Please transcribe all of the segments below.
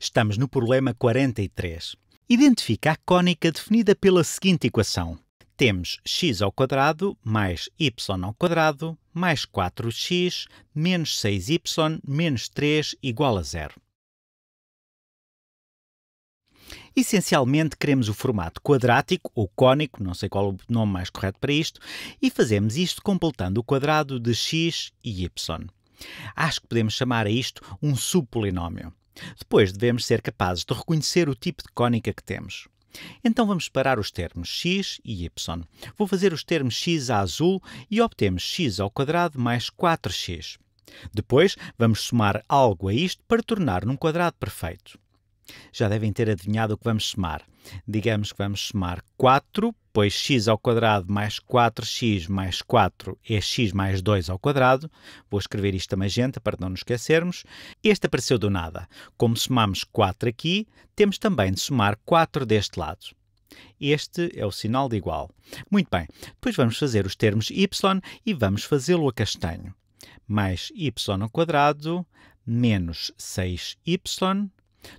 Estamos no problema 43. Identifica a cônica definida pela seguinte equação. Temos x ao quadrado mais y ao quadrado mais 4x menos 6y menos 3 igual a zero. Essencialmente, queremos o formato quadrático ou cônico, não sei qual é o nome mais correto para isto, e fazemos isto completando o quadrado de x e y. Acho que podemos chamar a isto um subpolinómio. Depois devemos ser capazes de reconhecer o tipo de cónica que temos. Então vamos separar os termos x e y. Vou fazer os termos x a azul e obtemos x ao quadrado mais 4x. Depois vamos somar algo a isto para tornar num quadrado perfeito. Já devem ter adivinhado o que vamos somar. Digamos que vamos somar 4, pois x ao quadrado mais 4x mais 4 é x mais 2 ao quadrado. Vou escrever isto a magenta para não nos esquecermos. Este apareceu do nada. Como somamos 4 aqui, temos também de somar 4 deste lado. Este é o sinal de igual. Muito bem, depois vamos fazer os termos y e vamos fazê-lo a castanho. Mais y ao quadrado menos 6y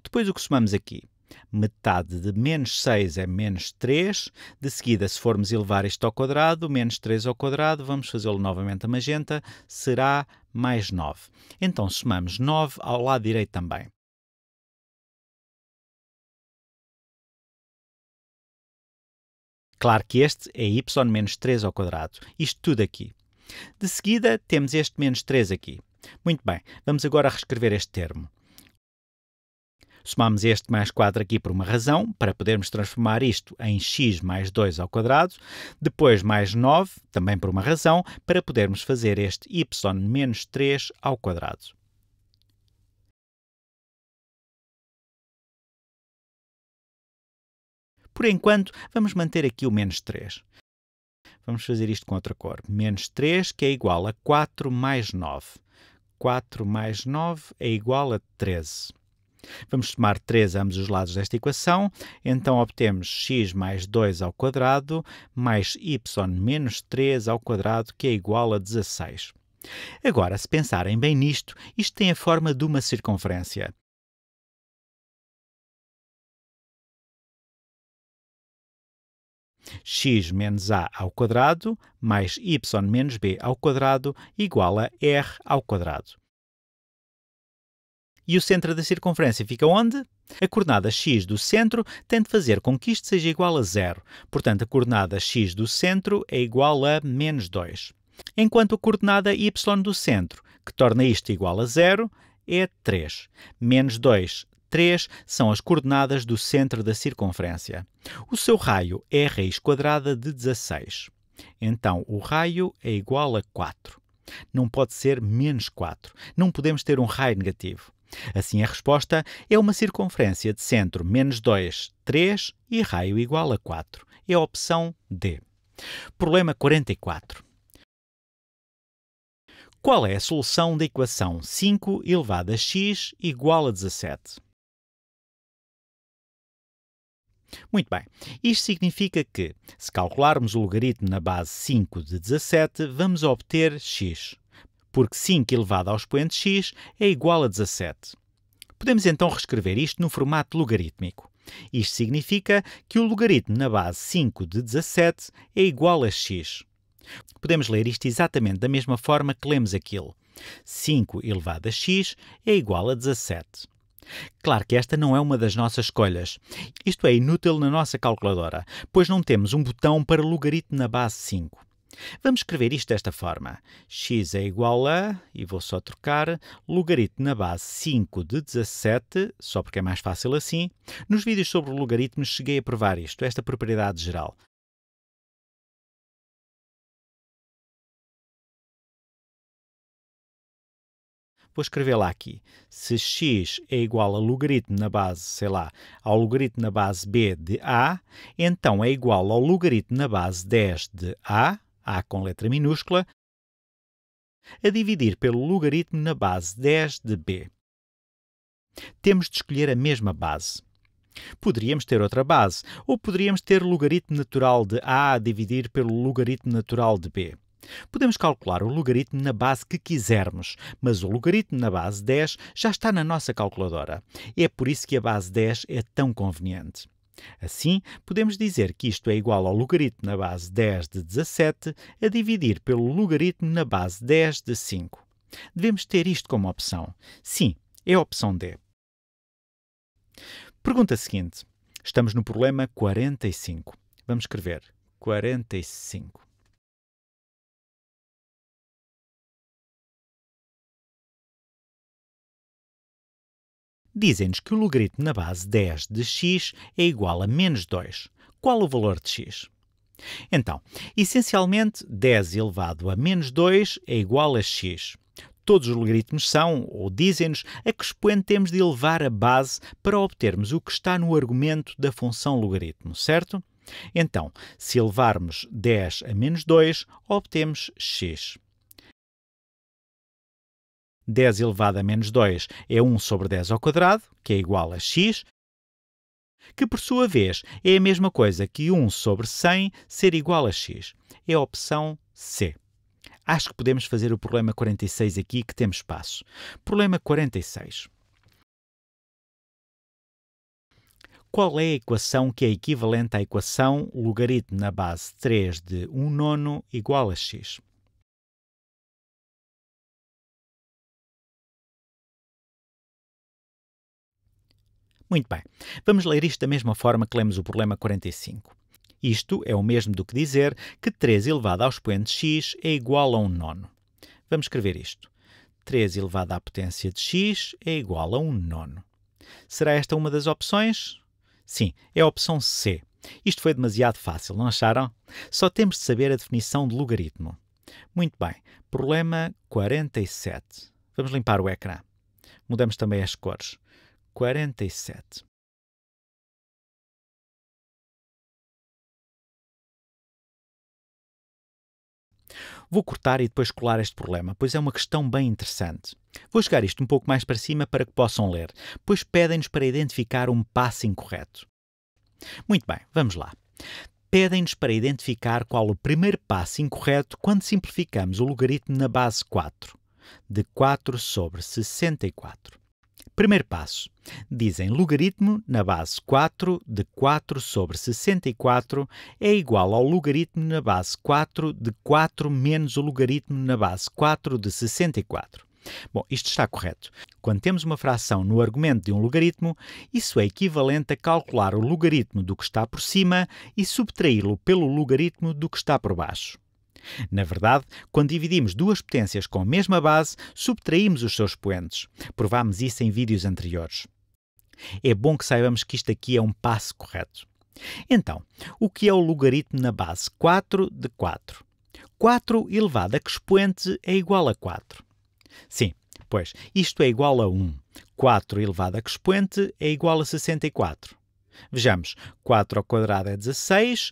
depois o que somamos aqui? Metade de menos 6 é menos 3. De seguida, se formos elevar isto ao quadrado, menos 3 ao quadrado, vamos fazê-lo novamente a magenta, será mais 9. Então, somamos 9 ao lado direito também. Claro que este é y menos 3 ao quadrado. Isto tudo aqui. De seguida, temos este menos 3 aqui. Muito bem, vamos agora reescrever este termo. Somamos este mais 4 aqui por uma razão, para podermos transformar isto em x mais 2 ao quadrado, depois mais 9, também por uma razão, para podermos fazer este y menos 3 ao quadrado. Por enquanto, vamos manter aqui o menos 3. Vamos fazer isto com outra cor. Menos 3, que é igual a 4 mais 9. 4 mais 9 é igual a 13. Vamos somar 3 a ambos os lados desta equação, então obtemos x mais 2 ao quadrado mais y menos 3 ao quadrado, que é igual a 16. Agora, se pensarem bem nisto, isto tem a forma de uma circunferência. x menos a ao quadrado mais y menos b ao quadrado igual a r ao quadrado e o centro da circunferência fica onde? A coordenada x do centro tem de fazer com que isto seja igual a zero. Portanto, a coordenada x do centro é igual a menos 2. Enquanto a coordenada y do centro, que torna isto igual a zero, é 3. Menos 2, 3 são as coordenadas do centro da circunferência. O seu raio é a raiz quadrada de 16. Então, o raio é igual a 4. Não pode ser menos 4. Não podemos ter um raio negativo. Assim, a resposta é uma circunferência de centro menos 2, 3 e raio igual a 4. É a opção D. Problema 44. Qual é a solução da equação 5 elevado a x igual a 17? Muito bem, isto significa que, se calcularmos o logaritmo na base 5 de 17, vamos obter x porque 5 elevado ao expoente x é igual a 17. Podemos então reescrever isto no formato logarítmico. Isto significa que o logaritmo na base 5 de 17 é igual a x. Podemos ler isto exatamente da mesma forma que lemos aquilo. 5 elevado a x é igual a 17. Claro que esta não é uma das nossas escolhas. Isto é inútil na nossa calculadora, pois não temos um botão para logaritmo na base 5. Vamos escrever isto desta forma. x é igual a, e vou só trocar, logaritmo na base 5 de 17, só porque é mais fácil assim. Nos vídeos sobre logaritmos cheguei a provar isto, esta propriedade geral. Vou escrever lá aqui. Se x é igual a logaritmo na base, sei lá, ao logaritmo na base b de a, então é igual ao logaritmo na base 10 de a, a com letra minúscula, a dividir pelo logaritmo na base 10 de B. Temos de escolher a mesma base. Poderíamos ter outra base, ou poderíamos ter logaritmo natural de A a dividir pelo logaritmo natural de B. Podemos calcular o logaritmo na base que quisermos, mas o logaritmo na base 10 já está na nossa calculadora. É por isso que a base 10 é tão conveniente. Assim, podemos dizer que isto é igual ao logaritmo na base 10 de 17 a dividir pelo logaritmo na base 10 de 5. Devemos ter isto como opção. Sim, é a opção D. Pergunta seguinte. Estamos no problema 45. Vamos escrever 45. dizem-nos que o logaritmo na base 10 de x é igual a menos 2. Qual o valor de x? Então, essencialmente, 10 elevado a menos 2 é igual a x. Todos os logaritmos são, ou dizem-nos, a que expoente temos de elevar a base para obtermos o que está no argumento da função logaritmo, certo? Então, se elevarmos 10 a menos 2, obtemos x. 10 elevado a menos 2 é 1 sobre 10 ao quadrado, que é igual a x, que por sua vez é a mesma coisa que 1 sobre 100 ser igual a x. É a opção C. Acho que podemos fazer o problema 46 aqui, que temos espaço. Problema 46. Qual é a equação que é equivalente à equação logaritmo na base 3 de 1 nono igual a x? Muito bem, vamos ler isto da mesma forma que lemos o problema 45. Isto é o mesmo do que dizer que 3 elevado ao expoente x é igual a um nono. Vamos escrever isto. 3 elevado à potência de x é igual a um nono. Será esta uma das opções? Sim, é a opção C. Isto foi demasiado fácil, não acharam? Só temos de saber a definição de logaritmo. Muito bem, problema 47. Vamos limpar o ecrã. Mudamos também as cores. 47. Vou cortar e depois colar este problema, pois é uma questão bem interessante. Vou chegar isto um pouco mais para cima para que possam ler, pois pedem-nos para identificar um passo incorreto. Muito bem, vamos lá. Pedem-nos para identificar qual o primeiro passo incorreto quando simplificamos o logaritmo na base 4, de 4 sobre 64. Primeiro passo. Dizem logaritmo na base 4 de 4 sobre 64 é igual ao logaritmo na base 4 de 4 menos o logaritmo na base 4 de 64. Bom, isto está correto. Quando temos uma fração no argumento de um logaritmo, isso é equivalente a calcular o logaritmo do que está por cima e subtraí-lo pelo logaritmo do que está por baixo. Na verdade, quando dividimos duas potências com a mesma base, subtraímos os seus expoentes. Provámos isso em vídeos anteriores. É bom que saibamos que isto aqui é um passo correto. Então, o que é o logaritmo na base 4 de 4? 4 elevado a que expoente é igual a 4? Sim, pois isto é igual a 1. 4 elevado a que expoente é igual a 64. Vejamos, 4 ao quadrado é 16,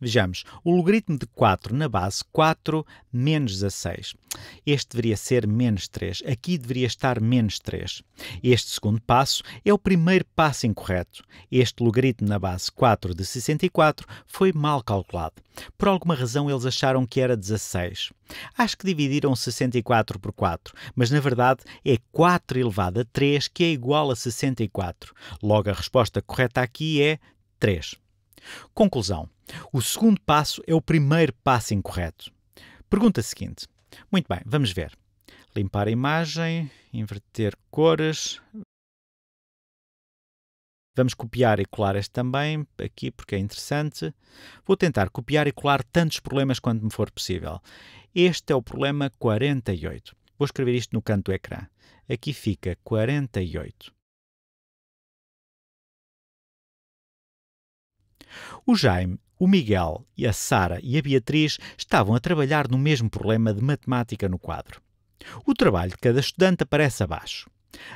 Vejamos, o logaritmo de 4 na base 4 menos 16. Este deveria ser menos 3. Aqui deveria estar menos 3. Este segundo passo é o primeiro passo incorreto. Este logaritmo na base 4 de 64 foi mal calculado. Por alguma razão eles acharam que era 16. Acho que dividiram 64 por 4, mas na verdade é 4 elevado a 3 que é igual a 64. Logo, a resposta correta aqui é 3. Conclusão. O segundo passo é o primeiro passo incorreto. Pergunta seguinte. Muito bem, vamos ver. Limpar a imagem, inverter cores. Vamos copiar e colar este também, aqui porque é interessante. Vou tentar copiar e colar tantos problemas quanto me for possível. Este é o problema 48. Vou escrever isto no canto do ecrã. Aqui fica 48. O Jaime o Miguel, a Sara e a Beatriz estavam a trabalhar no mesmo problema de matemática no quadro. O trabalho de cada estudante aparece abaixo.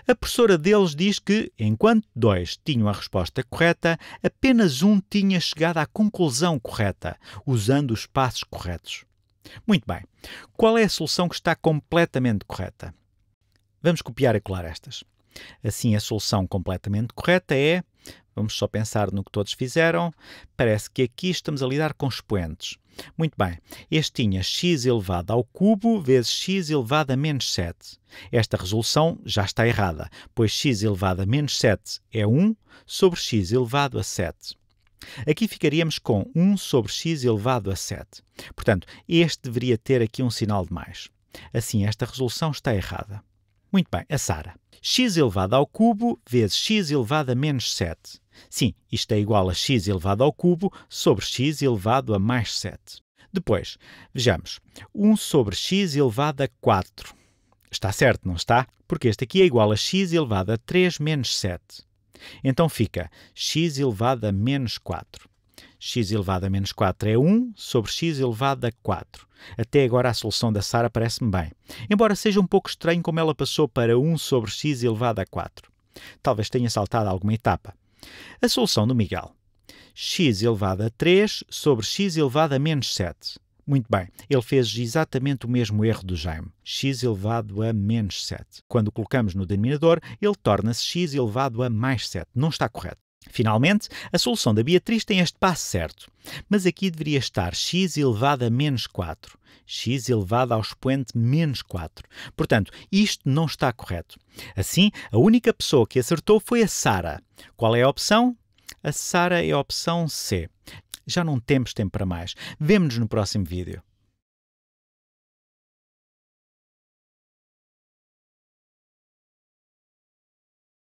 A professora deles diz que, enquanto dois tinham a resposta correta, apenas um tinha chegado à conclusão correta, usando os passos corretos. Muito bem, qual é a solução que está completamente correta? Vamos copiar e colar estas. Assim, a solução completamente correta é Vamos só pensar no que todos fizeram. Parece que aqui estamos a lidar com expoentes. Muito bem, este tinha x elevado ao cubo vezes x elevado a menos 7. Esta resolução já está errada, pois x elevado a menos 7 é 1 sobre x elevado a 7. Aqui ficaríamos com 1 sobre x elevado a 7. Portanto, este deveria ter aqui um sinal de mais. Assim, esta resolução está errada. Muito bem, a Sara. x elevado ao cubo vezes x elevado a menos 7. Sim, isto é igual a x elevado ao cubo sobre x elevado a mais 7. Depois, vejamos, 1 sobre x elevado a 4. Está certo, não está? Porque este aqui é igual a x elevado a 3 menos 7. Então fica x elevado a menos 4 x elevado a menos 4 é 1 sobre x elevado a 4. Até agora a solução da Sara parece-me bem, embora seja um pouco estranho como ela passou para 1 sobre x elevado a 4. Talvez tenha saltado alguma etapa. A solução do Miguel. x elevado a 3 sobre x elevado a menos 7. Muito bem, ele fez exatamente o mesmo erro do Jaime, x elevado a menos 7. Quando o colocamos no denominador, ele torna-se x elevado a mais 7. Não está correto. Finalmente, a solução da Beatriz tem este passo certo, mas aqui deveria estar x elevado a menos 4, x elevado ao expoente menos 4. Portanto, isto não está correto. Assim, a única pessoa que acertou foi a Sara. Qual é a opção? A Sara é a opção C. Já não temos tempo para mais. Vemo-nos no próximo vídeo.